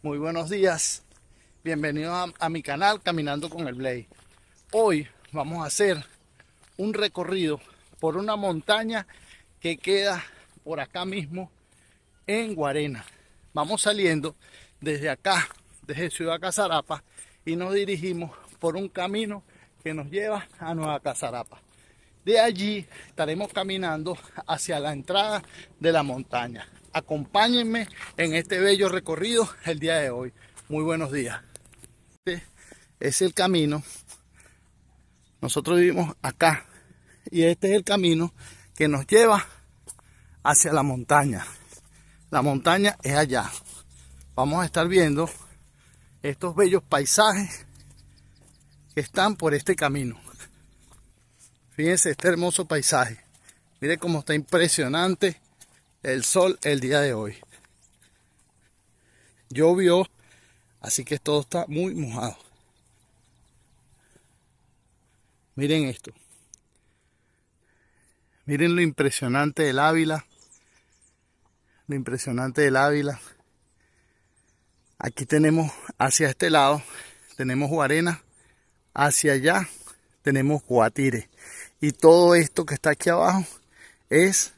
Muy buenos días, bienvenidos a, mi canal Caminando con el Blade. Hoy vamos a hacer un recorrido por una montaña que queda por acá mismo en Guarena. Vamos saliendo desde acá, desde Ciudad Casarapa y nos dirigimos por un camino que nos lleva a Nueva Casarapa. De allí estaremos caminando hacia la entrada de la montaña. Acompáñenme en este bello recorrido el día de hoy. Muy buenos días. Este es el camino. Nosotros vivimos acá y este es el camino que nos lleva hacia la montaña. La montaña es allá. Vamos a estar viendo estos bellos paisajes que están por este camino. Fíjense este hermoso paisaje. Mire cómo está impresionante el sol el día de hoy. Llovió, así que todo está muy mojado. Miren esto. Miren lo impresionante del Ávila. Lo impresionante del Ávila. Aquí tenemos hacia este lado, tenemos Guarena. Hacia allá tenemos Guatire. Y todo esto que está aquí abajo es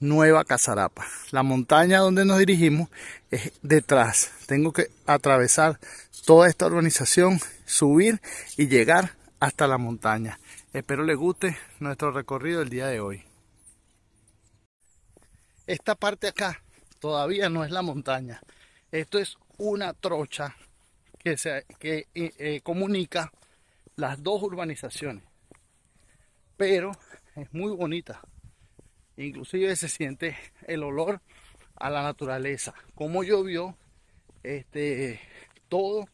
Nueva Casarapa. La montaña donde nos dirigimos es detrás. Tengo que atravesar toda esta urbanización, subir y llegar hasta la montaña. Espero les guste nuestro recorrido el día de hoy. Esta parte acá todavía no es la montaña. Esto es una trocha que, se, que eh, eh, comunica las dos urbanizaciones. Pero es muy bonita. Inclusive se siente el olor a la naturaleza. Como llovió, este, todo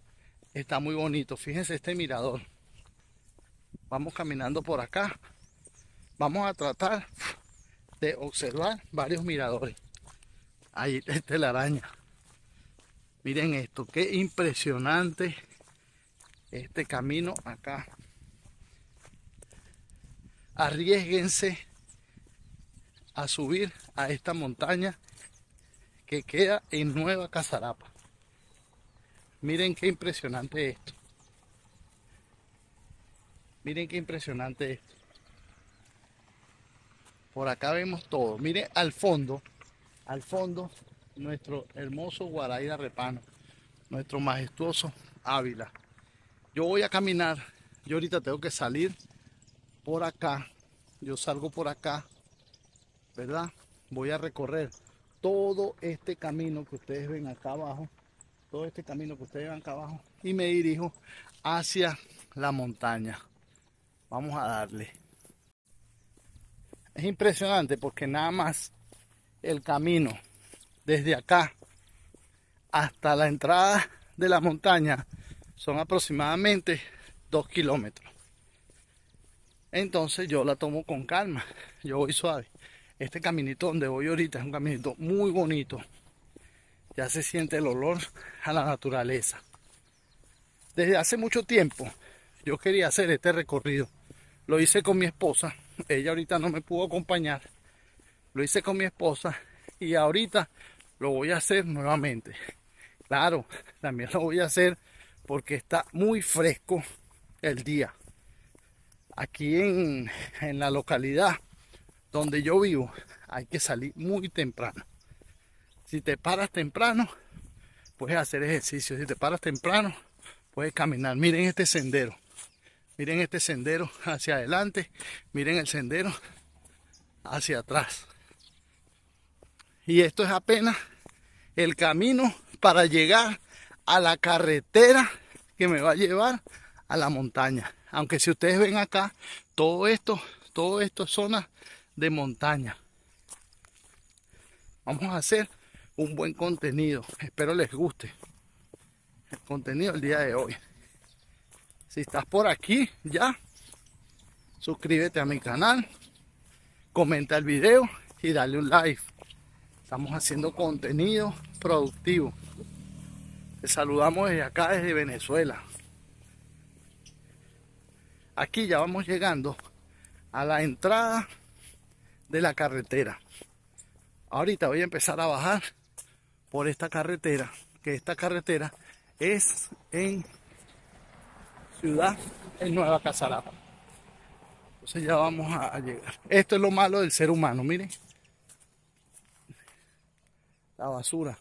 está muy bonito. Fíjense este mirador. Vamos caminando por acá. Vamos a tratar de observar varios miradores. Ahí está la araña. Miren esto, qué impresionante este camino acá. Arriesguense a subir a esta montaña que queda en Nueva Casarapa. Miren qué impresionante esto. Miren qué impresionante esto. Por acá vemos todo. Miren al fondo, al fondo, nuestro hermoso Guaraida Repano, nuestro majestuoso Ávila. Yo voy a caminar. Yo ahorita tengo que salir por acá. Yo salgo por acá, ¿verdad? Voy a recorrer todo este camino que ustedes ven acá abajo. Todo este camino que ustedes ven acá abajo. Y me dirijo hacia la montaña. Vamos a darle. Es impresionante porque nada más el camino desde acá hasta la entrada de la montaña son aproximadamente 2 kilómetros. Entonces yo la tomo con calma, yo voy suave. Este caminito donde voy ahorita es un caminito muy bonito. Ya se siente el olor a la naturaleza. Desde hace mucho tiempo yo quería hacer este recorrido. Lo hice con mi esposa. Ella ahorita no me pudo acompañar. Lo hice con mi esposa y ahorita lo voy a hacer nuevamente. Claro, también lo voy a hacer porque está muy fresco el día. Aquí en, la localidad donde yo vivo hay que salir muy temprano. Si te paras temprano, puedes hacer ejercicio. Si te paras temprano, puedes caminar. Miren este sendero. Miren este sendero hacia adelante. Miren el sendero hacia atrás. Y esto es apenas el camino para llegar a la carretera que me va a llevar a la montaña. Aunque si ustedes ven acá, todo esto, todo esto es zona de montaña. Vamos a hacer un buen contenido. Espero les guste el contenido del día de hoy. Si estás por aquí ya, suscríbete a mi canal, comenta el video y dale un like. Estamos haciendo contenido productivo saludamos desde acá, desde Venezuela. Aquí ya vamos llegando a la entrada de la carretera. Ahorita voy a empezar a bajar por esta carretera, que esta carretera es en Ciudad, en Nueva Casarapa. Entonces ya vamos a llegar. Esto es lo malo del ser humano, miren. La basura.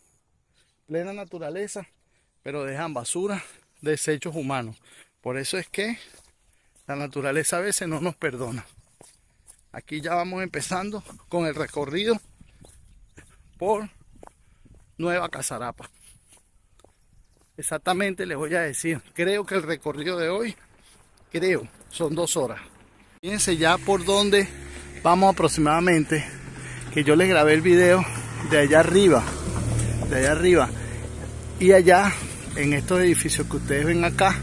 Plena naturaleza pero dejan basura, desechos humanos. Por eso es que la naturaleza a veces no nos perdona. Aquí ya vamos empezando con el recorrido por Nueva Casarapa. Exactamente les voy a decir, creo que el recorrido de hoy, creo, son dos horas. Fíjense ya por donde vamos aproximadamente, que yo les grabé el video de allá arriba, de allá arriba. Y allá en estos edificios que ustedes ven acá,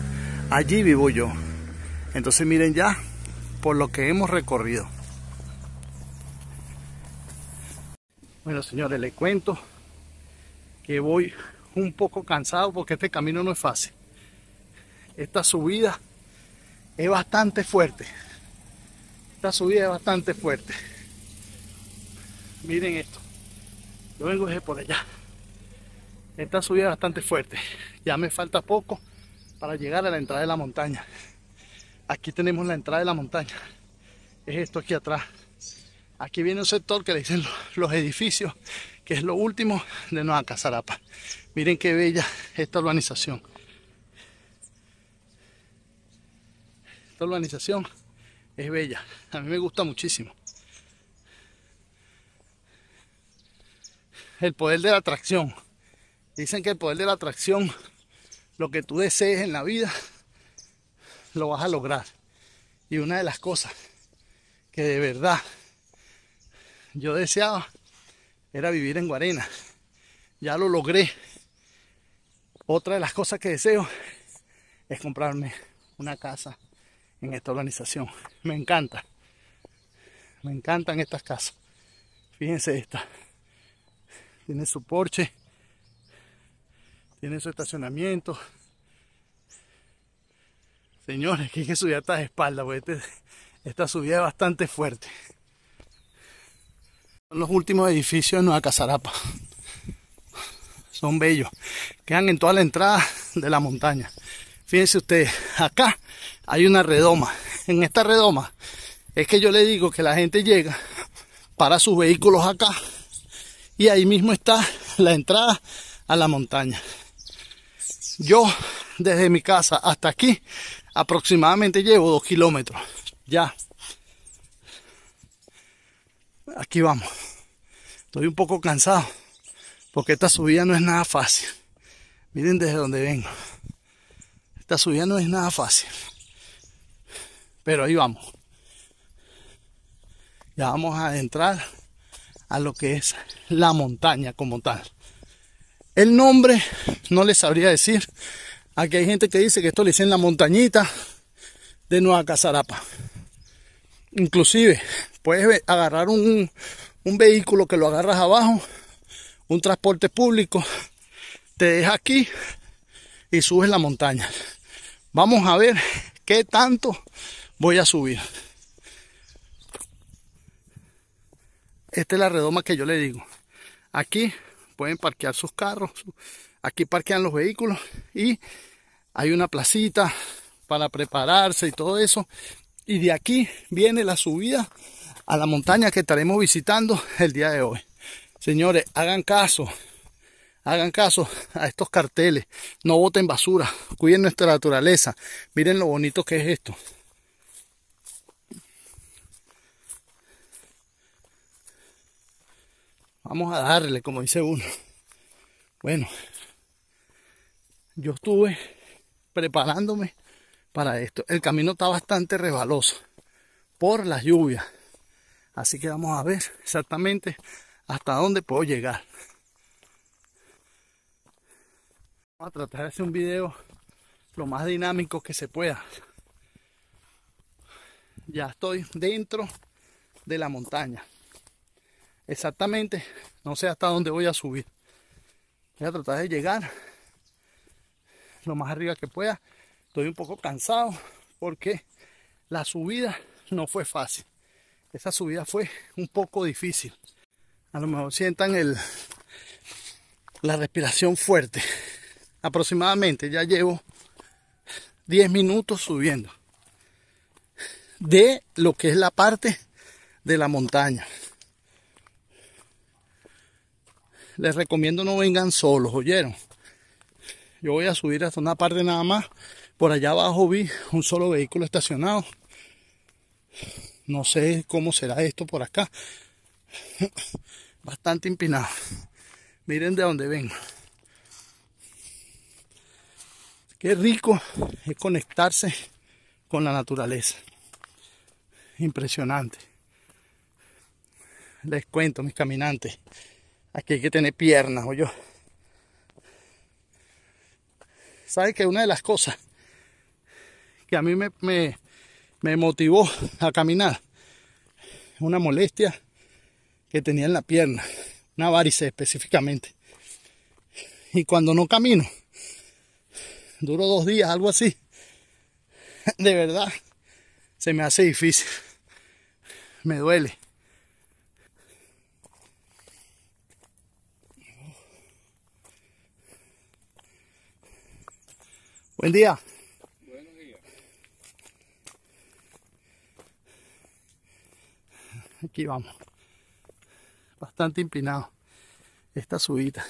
allí vivo yo. Entonces miren ya por lo que hemos recorrido. Bueno señores, les cuento que voy un poco cansado porque este camino no es fácil. Esta subida es bastante fuerte. Esta subida es bastante fuerte. Miren esto. Yo vengo por allá. Esta subida es bastante fuerte. Ya me falta poco para llegar a la entrada de la montaña. Aquí tenemos la entrada de la montaña. Es esto aquí atrás. Aquí viene un sector que le dicen los, edificios, que es lo último de Nueva Casarapa. Miren qué bella esta urbanización. Esta urbanización es bella. A mí me gusta muchísimo. El poder de la atracción. Dicen que el poder de la atracción, lo que tú desees en la vida, lo vas a lograr. Y una de las cosas que de verdad yo deseaba era vivir en Guarena. Ya lo logré. Otra de las cosas que deseo es comprarme una casa en esta organización. Me encanta. Me encantan estas casas. Fíjense esta. Tiene su porche tienen su estacionamiento. Señores, que hay que subir hasta de espalda, porque este, esta subida es bastante fuerte. Son los últimos edificios de Nueva Casarapa. Son bellos. Quedan en toda la entrada de la montaña. Fíjense ustedes, acá hay una redoma. En esta redoma es que yo le digo que la gente llega para sus vehículos acá y ahí mismo está la entrada a la montaña. Yo desde mi casa hasta aquí aproximadamente llevo dos kilómetros. Ya. Aquí vamos. Estoy un poco cansado porque esta subida no es nada fácil. Miren desde donde vengo. Esta subida no es nada fácil. Pero ahí vamos. Ya vamos a entrar a lo que es la montaña como tal. El nombre no le sabría decir. Aquí hay gente que dice que esto le en la montañita de Nueva Casarapa. Inclusive, puedes agarrar un, un vehículo que lo agarras abajo, un transporte público, te deja aquí y subes la montaña. Vamos a ver qué tanto voy a subir. Esta es la redoma que yo le digo. Aquí pueden parquear sus carros. Aquí parquean los vehículos y hay una placita para prepararse y todo eso. Y de aquí viene la subida a la montaña que estaremos visitando el día de hoy. Señores, hagan caso, hagan caso a estos carteles, no boten basura, cuiden nuestra naturaleza, miren lo bonito que es esto. Vamos a darle, como dice uno. Bueno, yo estuve preparándome para esto. El camino está bastante rebaloso por las lluvias. Así que vamos a ver exactamente hasta dónde puedo llegar. Vamos a tratar de hacer un video lo más dinámico que se pueda. Ya estoy dentro de la montaña exactamente no sé hasta dónde voy a subir voy a tratar de llegar lo más arriba que pueda estoy un poco cansado porque la subida no fue fácil esa subida fue un poco difícil a lo mejor sientan el la respiración fuerte aproximadamente ya llevo 10 minutos subiendo de lo que es la parte de la montaña les recomiendo no vengan solos, ¿oyeron? Yo voy a subir hasta una parte nada más. Por allá abajo vi un solo vehículo estacionado. No sé cómo será esto por acá. Bastante empinado. Miren de dónde vengo. Qué rico es conectarse con la naturaleza. Impresionante. Les cuento, mis caminantes. Aquí hay que tener piernas, o yo. ¿Sabes que una de las cosas que a mí me, me, me motivó a caminar? Una molestia que tenía en la pierna, una varice específicamente. Y cuando no camino, duro dos días, algo así, de verdad, se me hace difícil, me duele. Buen día. Buenos días. Aquí vamos. Bastante inclinado esta subida.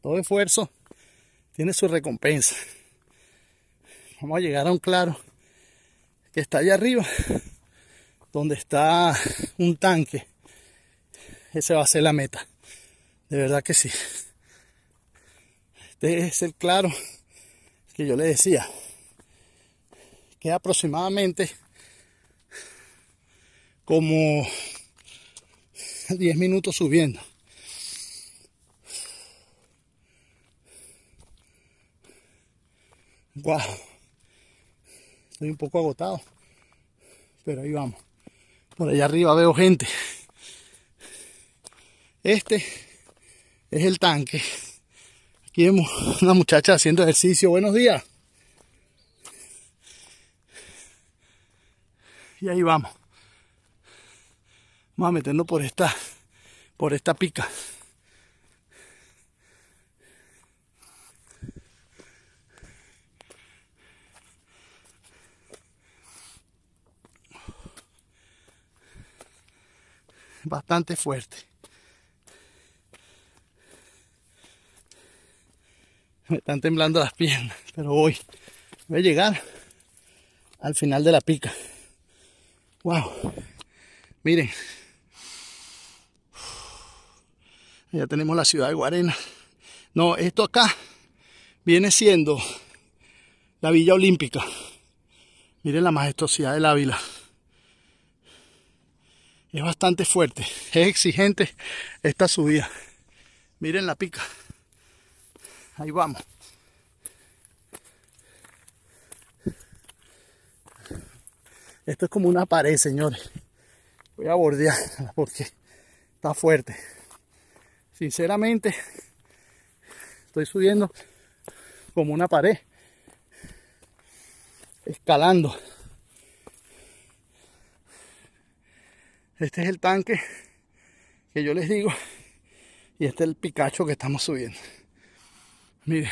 Todo esfuerzo tiene su recompensa. Vamos a llegar a un claro que está allá arriba, donde está un tanque esa va a ser la meta. De verdad que sí. Este es el claro que yo le decía. Que aproximadamente como 10 minutos subiendo. Wow. Estoy un poco agotado. Pero ahí vamos. Por allá arriba veo gente. Este es el tanque. Aquí vemos una muchacha haciendo ejercicio. Buenos días. Y ahí vamos. Vamos a por esta, por esta pica. Bastante fuerte. Me están temblando las piernas, pero voy. Voy a llegar al final de la pica. ¡Wow! Miren. Ya tenemos la ciudad de Guarena. No, esto acá viene siendo la Villa Olímpica. Miren la majestuosidad del Ávila. Es bastante fuerte, es exigente esta subida. Miren la pica. Ahí vamos. Esto es como una pared, señores. Voy a bordearla porque está fuerte. Sinceramente, estoy subiendo como una pared. Escalando. Este es el tanque que yo les digo. Y este es el picacho que estamos subiendo. Mire.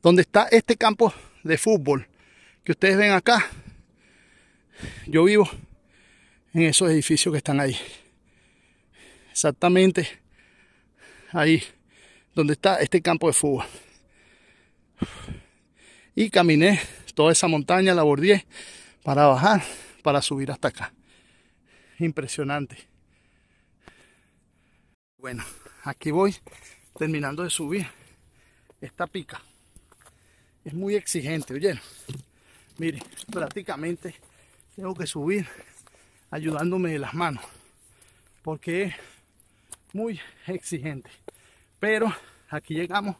Donde está este campo de fútbol que ustedes ven acá, yo vivo en esos edificios que están ahí. Exactamente ahí donde está este campo de fútbol. Y caminé toda esa montaña, la bordeé para bajar, para subir hasta acá. Impresionante. Bueno, aquí voy terminando de subir esta pica. Es muy exigente, oye. Mire, prácticamente tengo que subir ayudándome de las manos. Porque es muy exigente. Pero aquí llegamos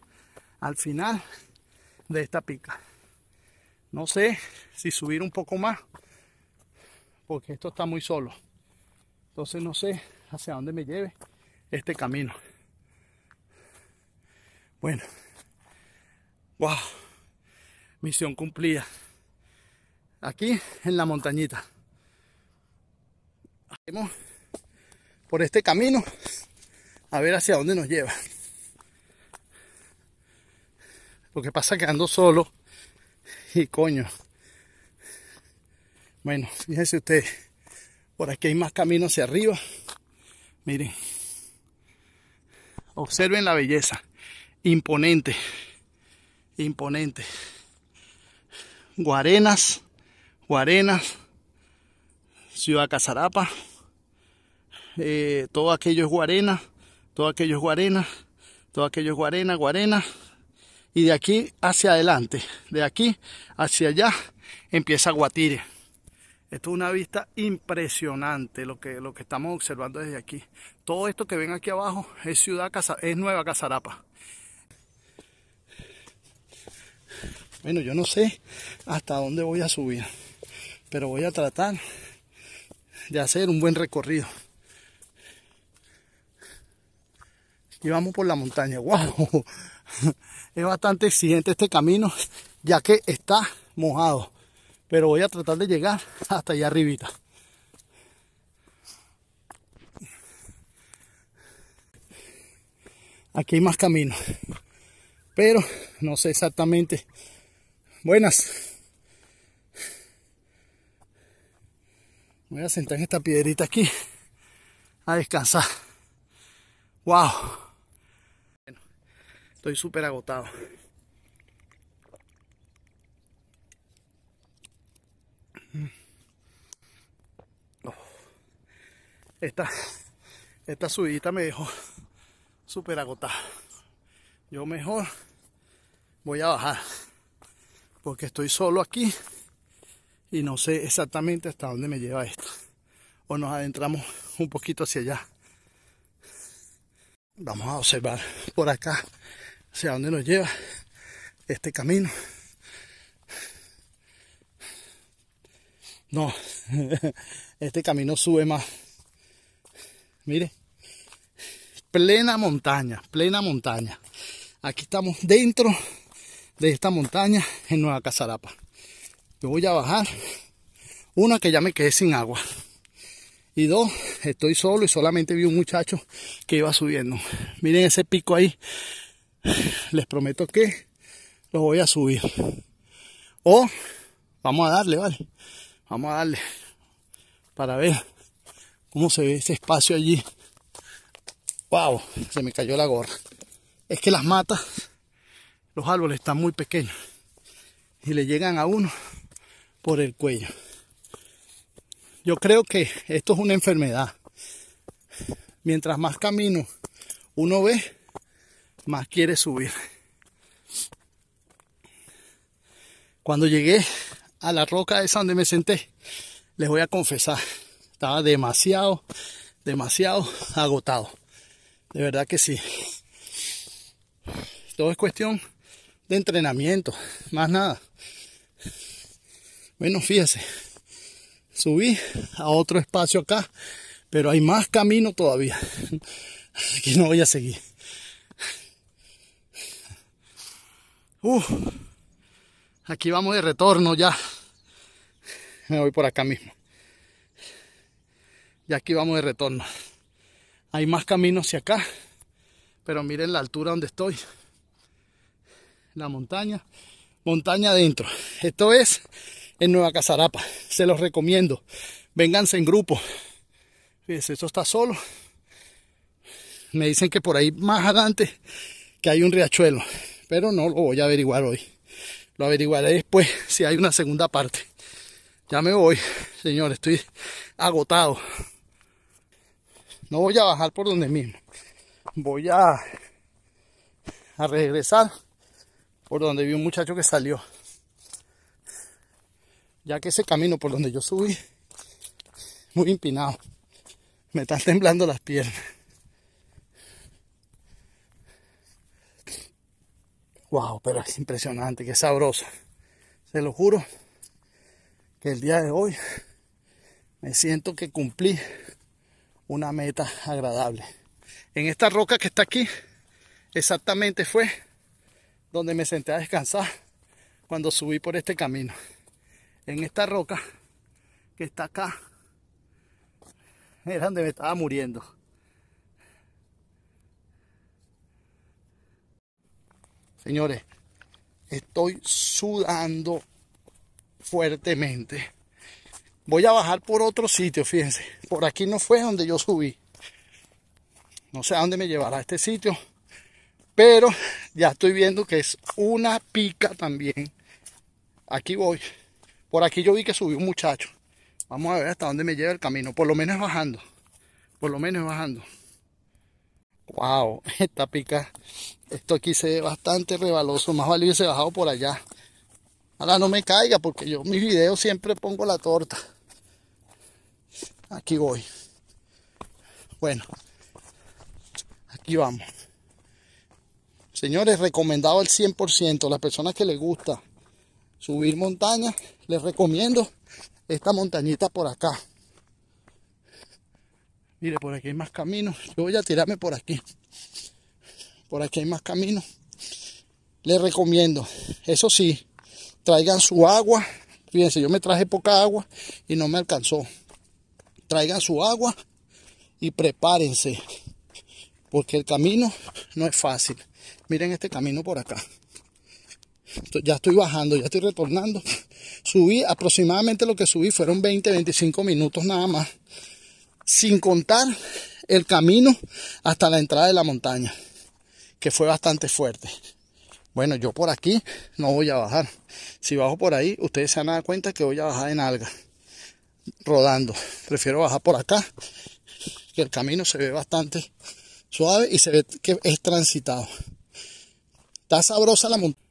al final de esta pica. No sé si subir un poco más. Porque esto está muy solo. Entonces no sé hacia dónde me lleve este camino. Bueno, wow, misión cumplida. Aquí en la montañita. por este camino a ver hacia dónde nos lleva. Lo que pasa que ando solo y coño. Bueno, fíjense ustedes, por aquí hay más caminos hacia arriba. Miren, observen la belleza imponente. Imponente. Guarenas, Guarenas, Ciudad Casarapa, eh, todo aquello es Guarena, todo aquello es Guarena, todo aquello es Guarena, Guarena. Y de aquí hacia adelante, de aquí hacia allá, empieza Guatire. Esto es una vista impresionante lo que, lo que estamos observando desde aquí. Todo esto que ven aquí abajo es ciudad es Nueva Casarapa. Bueno, yo no sé hasta dónde voy a subir, pero voy a tratar de hacer un buen recorrido. Y vamos por la montaña. ¡Wow! Es bastante exigente este camino, ya que está mojado. Pero voy a tratar de llegar hasta allá arribita. Aquí hay más camino pero no sé exactamente. Buenas. voy a sentar en esta piedrita aquí a descansar. ¡Wow! estoy súper agotado. Esta, esta subida me dejó súper agotado. Yo mejor voy a bajar. Porque estoy solo aquí y no sé exactamente hasta dónde me lleva esto. O nos adentramos un poquito hacia allá. Vamos a observar por acá hacia dónde nos lleva este camino. No, este camino sube más. Mire, plena montaña, plena montaña. Aquí estamos dentro de esta montaña en Nueva Casarapa. Yo voy a bajar. Una, que ya me quedé sin agua. Y dos, estoy solo y solamente vi un muchacho que iba subiendo. Miren ese pico ahí. Les prometo que lo voy a subir. O vamos a darle, ¿vale? Vamos a darle. Para ver cómo se ve ese espacio allí. ¡Wow! Se me cayó la gorra es que las matas, los árboles están muy pequeños y le llegan a uno por el cuello. Yo creo que esto es una enfermedad. Mientras más camino uno ve, más quiere subir. Cuando llegué a la roca esa donde me senté, les voy a confesar, estaba demasiado, demasiado agotado. De verdad que sí. Todo es cuestión de entrenamiento, más nada. Bueno, fíjese, subí a otro espacio acá, pero hay más camino todavía. Aquí no voy a seguir. aquí vamos de retorno ya. Me voy por acá mismo. Y aquí vamos de retorno. Hay más camino hacia acá. Pero miren la altura donde estoy. La montaña. Montaña adentro. Esto es en Nueva Casarapa. Se los recomiendo. Vénganse en grupo. Fíjense, esto está solo. Me dicen que por ahí más adelante que hay un riachuelo. Pero no lo voy a averiguar hoy. Lo averiguaré después si hay una segunda parte. Ya me voy, señor. Estoy agotado. No voy a bajar por donde mismo voy a, regresar por donde vi un muchacho que salió. Ya que ese camino por donde yo subí, muy empinado, me están temblando las piernas. Wow, pero es impresionante, qué sabroso. Se lo juro que el día de hoy me siento que cumplí una meta agradable en esta roca que está aquí, exactamente fue donde me senté a descansar cuando subí por este camino. En esta roca que está acá, era donde me estaba muriendo. Señores, estoy sudando fuertemente. Voy a bajar por otro sitio, fíjense. Por aquí no fue donde yo subí. No sé a dónde me llevará este sitio. Pero ya estoy viendo que es una pica también. Aquí voy. Por aquí yo vi que subió un muchacho. Vamos a ver hasta dónde me lleva el camino. Por lo menos bajando. Por lo menos bajando. Wow, esta pica. Esto aquí se ve bastante rebaloso. Más vale ese bajado por allá. Ahora no me caiga porque yo en mis videos siempre pongo la torta. Aquí voy. Bueno, Aquí vamos. Señores, recomendado al 100%. Las personas que les gusta subir montañas, les recomiendo esta montañita por acá. Mire, por aquí hay más caminos. Yo voy a tirarme por aquí. Por aquí hay más caminos. Les recomiendo. Eso sí, traigan su agua. Fíjense, yo me traje poca agua y no me alcanzó. Traigan su agua y prepárense porque el camino no es fácil. Miren este camino por acá. Ya estoy bajando, ya estoy retornando. Subí aproximadamente lo que subí fueron 20, 25 minutos nada más, sin contar el camino hasta la entrada de la montaña, que fue bastante fuerte. Bueno, yo por aquí no voy a bajar. Si bajo por ahí, ustedes se van a cuenta que voy a bajar en alga, rodando. Prefiero bajar por acá, que el camino se ve bastante suave y se ve que es transitado. Está sabrosa la montaña.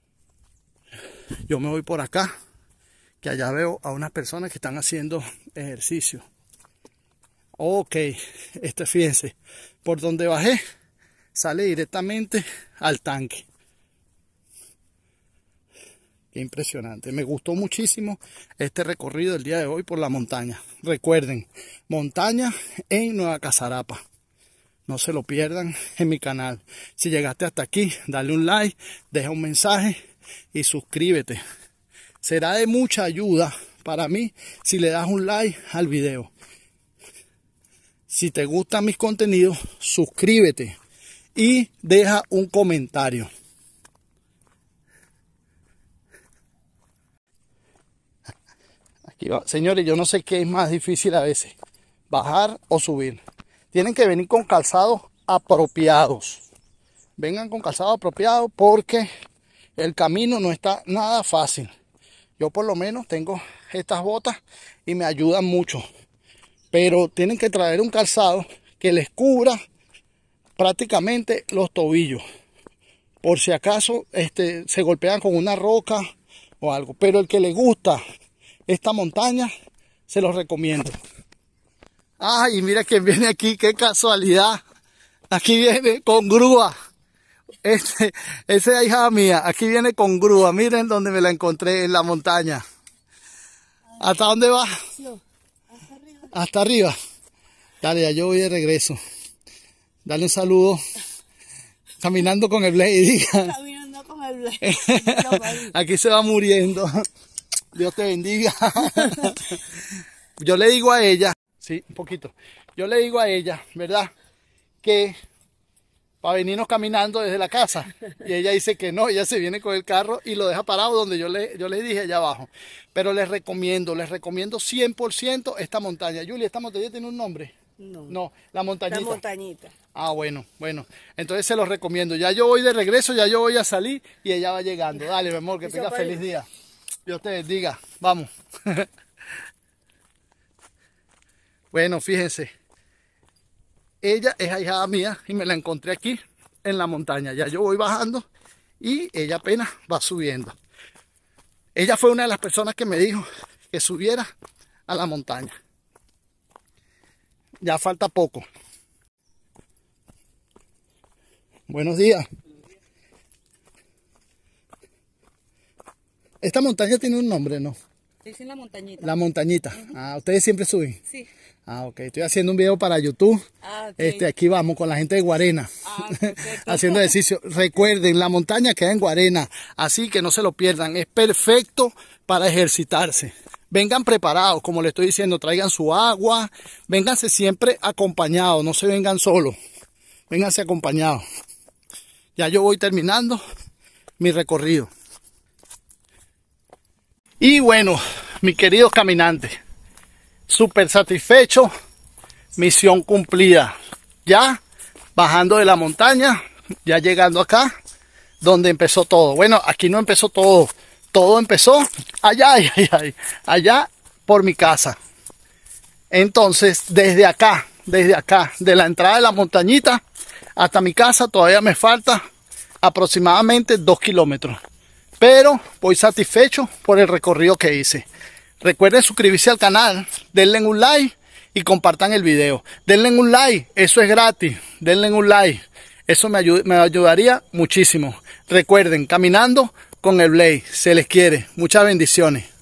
Yo me voy por acá, que allá veo a unas personas que están haciendo ejercicio. Ok, este fíjense, por donde bajé sale directamente al tanque. Qué impresionante, me gustó muchísimo este recorrido el día de hoy por la montaña. Recuerden, montaña en Nueva Casarapa. No se lo pierdan en mi canal. Si llegaste hasta aquí, dale un like, deja un mensaje y suscríbete. Será de mucha ayuda para mí si le das un like al video. Si te gustan mis contenidos, suscríbete y deja un comentario. Aquí va. Señores, yo no sé qué es más difícil a veces, bajar o subir tienen que venir con calzados apropiados. Vengan con calzado apropiado porque el camino no está nada fácil. Yo por lo menos tengo estas botas y me ayudan mucho. Pero tienen que traer un calzado que les cubra prácticamente los tobillos. Por si acaso este, se golpean con una roca o algo. Pero el que le gusta esta montaña, se los recomiendo. Ay, mira quién viene aquí, qué casualidad. Aquí viene con grúa. Este, esa es hija mía, aquí viene con grúa. Miren donde me la encontré, en la montaña. ¿Hasta dónde va? hasta arriba. Dale, yo voy de regreso. Dale un saludo. Caminando con el Blade, Caminando con el Blade. Aquí se va muriendo. Dios te bendiga. Yo le digo a ella Sí, un poquito. Yo le digo a ella, ¿verdad? Que para venirnos caminando desde la casa. Y ella dice que no, ella se viene con el carro y lo deja parado donde yo le, yo le dije allá abajo. Pero les recomiendo, les recomiendo 100% esta montaña. Julia, ¿esta montaña tiene un nombre? No. No, la montañita. La montañita. Ah, bueno, bueno. Entonces se los recomiendo. Ya yo voy de regreso, ya yo voy a salir y ella va llegando. Dale, mi amor, que tenga feliz día. Dios te bendiga. Vamos. Bueno, fíjense. Ella es ahijada mía y me la encontré aquí en la montaña. Ya yo voy bajando y ella apenas va subiendo. Ella fue una de las personas que me dijo que subiera a la montaña. Ya falta poco. Buenos días. Esta montaña tiene un nombre, ¿no? Dicen la montañita. La montañita. Ah, ustedes siempre suben. Sí. Ah, ok. Estoy haciendo un video para YouTube. Ah, este, aquí vamos con la gente de Guarena. Ah, haciendo ejercicio. Recuerden, la montaña queda en Guarena. Así que no se lo pierdan. Es perfecto para ejercitarse. Vengan preparados, como les estoy diciendo. Traigan su agua. Vénganse siempre acompañados. No se vengan solos. Vénganse acompañados. Ya yo voy terminando mi recorrido. Y bueno, mis queridos caminantes súper satisfecho, misión cumplida. Ya bajando de la montaña, ya llegando acá, donde empezó todo. Bueno, aquí no empezó todo, todo empezó allá, allá, allá, por mi casa. Entonces, desde acá, desde acá, de la entrada de la montañita hasta mi casa, todavía me falta aproximadamente dos kilómetros. Pero voy satisfecho por el recorrido que hice. Recuerden suscribirse al canal, denle un like y compartan el video. Denle un like, eso es gratis. Denle un like, eso me, ayudaría muchísimo. Recuerden, caminando con el Blade, se les quiere. Muchas bendiciones.